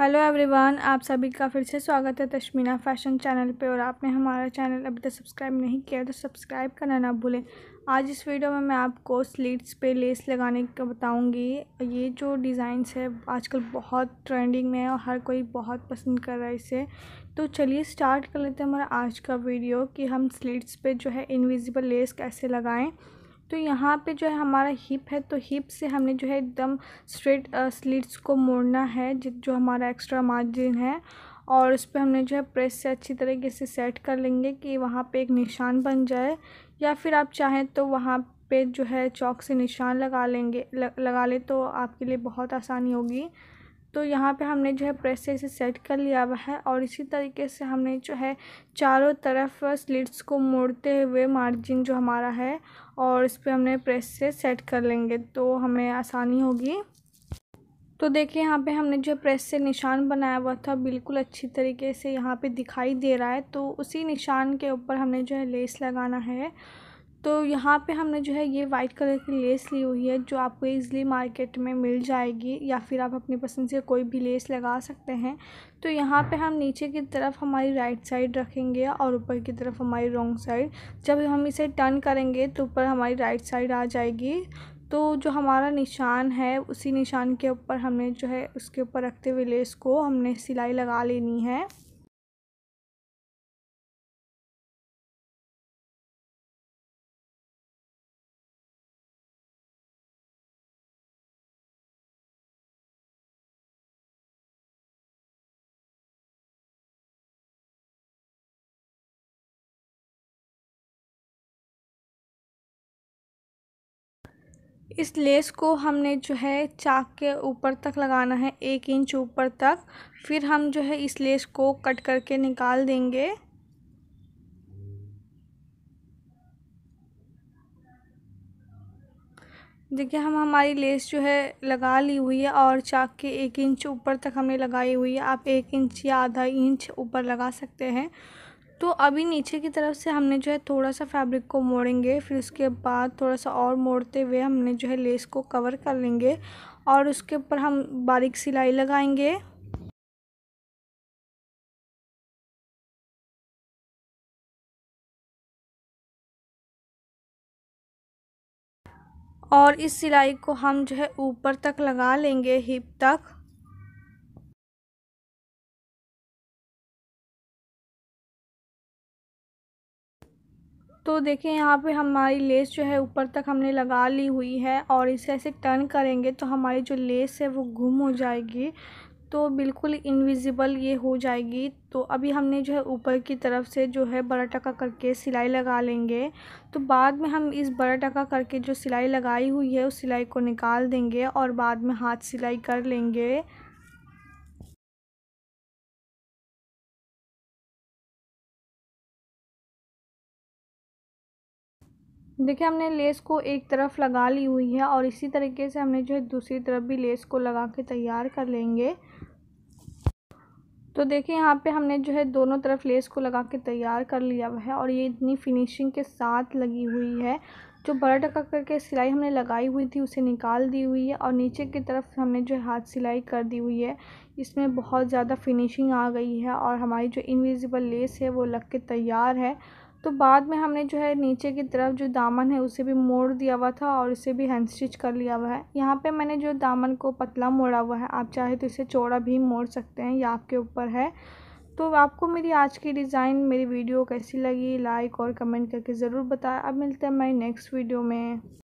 hello everyone आप सभी का फिर से स्वागत है तशमीना फैशन चैनल पे और आपने हमारा चैनल अभी तक सब्सक्राइब नहीं किया तो सब्सक्राइब करना ना भूलें आज इस वीडियो में मैं आपको स्लीट्स पे लेस लगाने का बताऊंगी ये जो डिज़ाइंस है आजकल बहुत ट्रेंडिंग में है और हर कोई बहुत पसंद कर रहा है इसे तो चलिए स्टार्ट कर लेते हैं हमारा आज का वीडियो कि हम स्लीट्स पर जो है इनविजिबल लेस कैसे लगाएँ तो यहाँ पे जो है हमारा हिप है तो हिप से हमने जो है एकदम स्ट्रेट स्लीट्स को मोड़ना है जो हमारा एक्स्ट्रा मार्जिन है और उस पर हमने जो है प्रेस से अच्छी तरीके से सेट कर लेंगे कि वहाँ पे एक निशान बन जाए या फिर आप चाहें तो वहाँ पे जो है चौक से निशान लगा लेंगे लगा ले तो आपके लिए बहुत आसानी होगी तो यहाँ पे हमने जो है प्रेस से इसे सेट कर लिया हुआ है और इसी तरीके से हमने जो है चारों तरफ स्लिट्स को मोड़ते हुए मार्जिन जो हमारा है और इस पर हमने प्रेस से सेट कर लेंगे तो हमें आसानी होगी तो देखिए यहाँ पे हमने जो प्रेस से निशान बनाया हुआ था बिल्कुल अच्छी तरीके से यहाँ पे दिखाई दे रहा है तो उसी निशान के ऊपर हमने जो है लेस लगाना है तो यहाँ पे हमने जो है ये वाइट कलर की लेस ली हुई है जो आपको ईज़िली मार्केट में मिल जाएगी या फिर आप अपनी पसंद से कोई भी लेस लगा सकते हैं तो यहाँ पे हम नीचे की तरफ हमारी राइट साइड रखेंगे और ऊपर की तरफ हमारी रॉन्ग साइड जब हम इसे टर्न करेंगे तो ऊपर हमारी राइट साइड आ जाएगी तो जो हमारा निशान है उसी निशान के ऊपर हमने जो है उसके ऊपर रखते हुए लेस को हमने सिलाई लगा लेनी है इस लेस को हमने जो है चाक के ऊपर तक लगाना है एक इंच ऊपर तक फिर हम जो है इस लेस को कट करके निकाल देंगे देखिए हम हमारी लेस जो है लगा ली हुई है और चाक के एक इंच ऊपर तक हमने लगाई हुई है आप एक इंच या आधा इंच ऊपर लगा सकते हैं तो अभी नीचे की तरफ से हमने जो है थोड़ा सा फैब्रिक को मोड़ेंगे फिर उसके बाद थोड़ा सा और मोड़ते हुए हमने जो है लेस को कवर कर लेंगे और उसके ऊपर हम बारीक सिलाई लगाएंगे और इस सिलाई को हम जो है ऊपर तक लगा लेंगे हिप तक तो देखें यहाँ पे हमारी लेस जो है ऊपर तक हमने लगा ली हुई है और इसे ऐसे टर्न करेंगे तो हमारी जो लेस है वो गुम हो जाएगी तो बिल्कुल इनविजिबल ये हो जाएगी तो अभी हमने जो है ऊपर की तरफ से जो है बड़ा टका करके सिलाई लगा लेंगे तो बाद में हम इस बड़ा टका करके जो सिलाई लगाई हुई है उस सिलाई को निकाल देंगे और बाद में हाथ सिलाई कर लेंगे देखिए हमने लेस को एक तरफ लगा ली हुई है और इसी तरीके से हमने जो है दूसरी तरफ भी लेस को लगा के तैयार कर लेंगे तो देखिए यहाँ पे हमने जो है दोनों तरफ लेस को लगा के तैयार कर लिया है और ये इतनी फिनिशिंग के साथ लगी हुई है जो बड़ा टका करके सिलाई हमने लगाई हुई थी उसे निकाल दी हुई है और नीचे की तरफ हमने जो हाथ सिलाई कर दी हुई है इसमें बहुत ज़्यादा फिनिशिंग आ गई है और हमारी जो इनविजिबल लेस है वो लग के तैयार है तो बाद में हमने जो है नीचे की तरफ जो दामन है उसे भी मोड़ दिया हुआ था और इसे भी हैंड स्टिच कर लिया हुआ है यहाँ पे मैंने जो दामन को पतला मोड़ा हुआ है आप चाहे तो इसे चौड़ा भी मोड़ सकते हैं या आपके ऊपर है तो आपको मेरी आज की डिज़ाइन मेरी वीडियो कैसी लगी लाइक और कमेंट करके ज़रूर बताएं अब मिलते हैं मैं नेक्स्ट वीडियो में